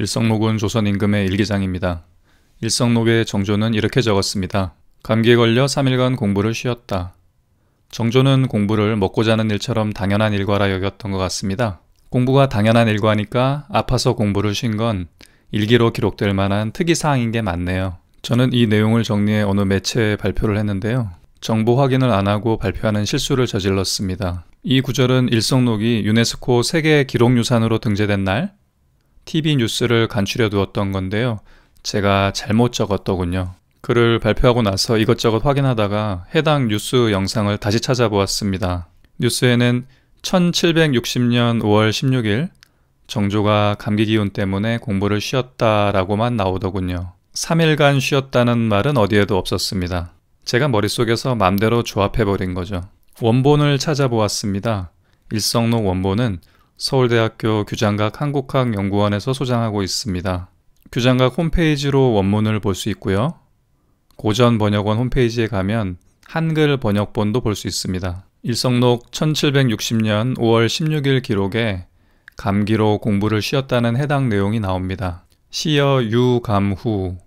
일성록은 조선 임금의 일기장입니다. 일성록의 정조는 이렇게 적었습니다. 감기에 걸려 3일간 공부를 쉬었다. 정조는 공부를 먹고 자는 일처럼 당연한 일과라 여겼던 것 같습니다. 공부가 당연한 일과니까 아파서 공부를 쉰 건 일기로 기록될 만한 특이사항인 게맞네요 저는 이 내용을 정리해 어느 매체에 발표를 했는데요. 정보 확인을 안 하고 발표하는 실수를 저질렀습니다. 이 구절은 일성록이 유네스코 세계 기록유산으로 등재된 날 TV 뉴스를 간추려 두었던 건데요. 제가 잘못 적었더군요. 글을 발표하고 나서 이것저것 확인하다가 해당 뉴스 영상을 다시 찾아보았습니다. 뉴스에는 1760년 5월 16일 정조가 감기 기운 때문에 공부를 쉬었다라고만 나오더군요. 3일간 쉬었다는 말은 어디에도 없었습니다. 제가 머릿속에서 맘대로 조합해버린 거죠. 원본을 찾아보았습니다. 일성록 원본은 서울대학교 규장각 한국학 연구원에서 소장하고 있습니다. 규장각 홈페이지로 원문을 볼 수 있고요. 고전 번역원 홈페이지에 가면 한글 번역본도 볼 수 있습니다. 일성록 1760년 5월 16일 기록에 감기로 공부를 쉬었다는 해당 내용이 나옵니다. 시여 유감후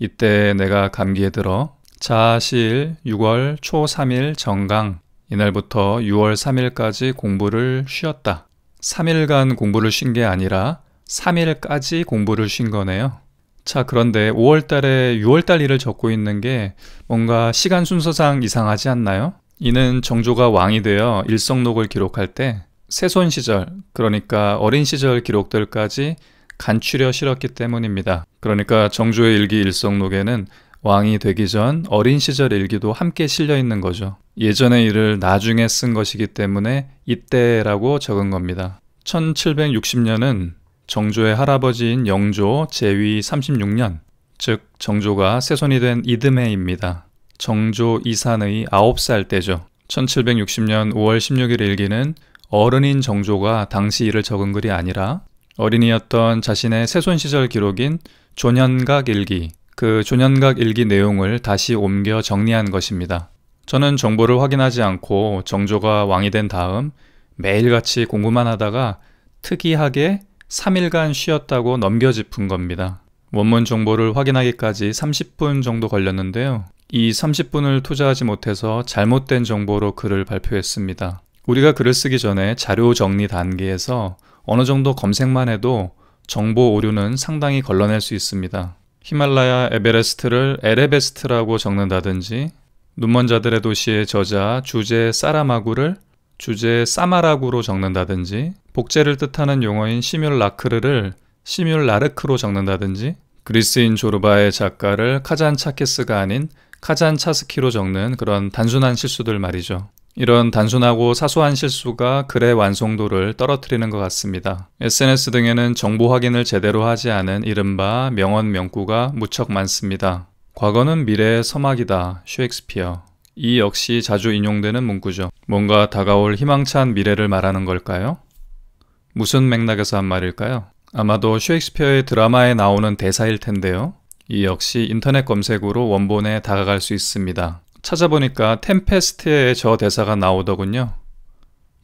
이때 내가 감기에 들어 자실 6월 초 3일 정강 이날부터 6월 3일까지 공부를 쉬었다. 3일간 공부를 쉰 게 아니라 3일까지 공부를 쉰 거네요. 자, 그런데 5월 달에 6월 달 일을 적고 있는 게 뭔가 시간 순서상 이상하지 않나요? 이는 정조가 왕이 되어 일성록을 기록할 때 세손 시절, 그러니까 어린 시절 기록들까지 간추려 실었기 때문입니다. 그러니까 정조의 일기 일성록에는 왕이 되기 전 어린 시절 일기도 함께 실려 있는 거죠. 예전의 일을 나중에 쓴 것이기 때문에 이때라고 적은 겁니다. 1760년은 정조의 할아버지인 영조 제위 36년, 즉 정조가 세손이 된 이듬해입니다. 정조 이산의 9살 때죠. 1760년 5월 16일 일기는 어른인 정조가 당시 일을 적은 글이 아니라 어린이였던 자신의 세손 시절 기록인 조년각 일기, 그 조년각 일기 내용을 다시 옮겨 정리한 것입니다. 저는 정보를 확인하지 않고 정조가 왕이 된 다음 매일같이 공부만 하다가 특이하게 3일간 쉬었다고 넘겨짚은 겁니다. 원문 정보를 확인하기까지 30분 정도 걸렸는데요. 이 30분을 투자하지 못해서 잘못된 정보로 글을 발표했습니다. 우리가 글을 쓰기 전에 자료 정리 단계에서 어느 정도 검색만 해도 정보 오류는 상당히 걸러낼 수 있습니다. 히말라야 에베레스트를 에레베스트라고 적는다든지 눈먼 자들의 도시의 저자 주제 사라마구를 주제 사마라구로 적는다든지 복제를 뜻하는 용어인 시뮬라크르를 시뮬라르크로 적는다든지 그리스인 조르바의 작가를 카잔차케스가 아닌 카잔차스키로 적는 그런 단순한 실수들 말이죠. 이런 단순하고 사소한 실수가 글의 완성도를 떨어뜨리는 것 같습니다. SNS 등에는 정보 확인을 제대로 하지 않은 이른바 명언 명구가 무척 많습니다. 과거는 미래의 서막이다. 셰익스피어. 이 역시 자주 인용되는 문구죠. 뭔가 다가올 희망찬 미래를 말하는 걸까요? 무슨 맥락에서 한 말일까요? 아마도 셰익스피어의 드라마에 나오는 대사일 텐데요. 이 역시 인터넷 검색으로 원본에 다가갈 수 있습니다. 찾아보니까 템페스트의 저 대사가 나오더군요.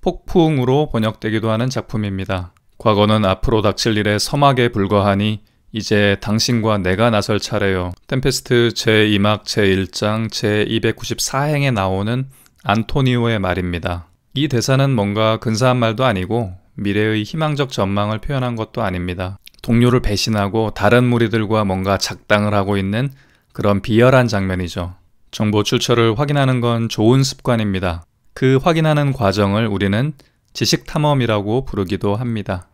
폭풍으로 번역되기도 하는 작품입니다. 과거는 앞으로 닥칠 일의 서막에 불과하니 이제 당신과 내가 나설 차례요. 템페스트 제2막 제1장 제294행에 나오는 안토니오의 말입니다. 이 대사는 뭔가 근사한 말도 아니고 미래의 희망적 전망을 표현한 것도 아닙니다. 동료를 배신하고 다른 무리들과 뭔가 작당을 하고 있는 그런 비열한 장면이죠. 정보 출처를 확인하는 건 좋은 습관입니다. 그 확인하는 과정을 우리는 지식 탐험이라고 부르기도 합니다.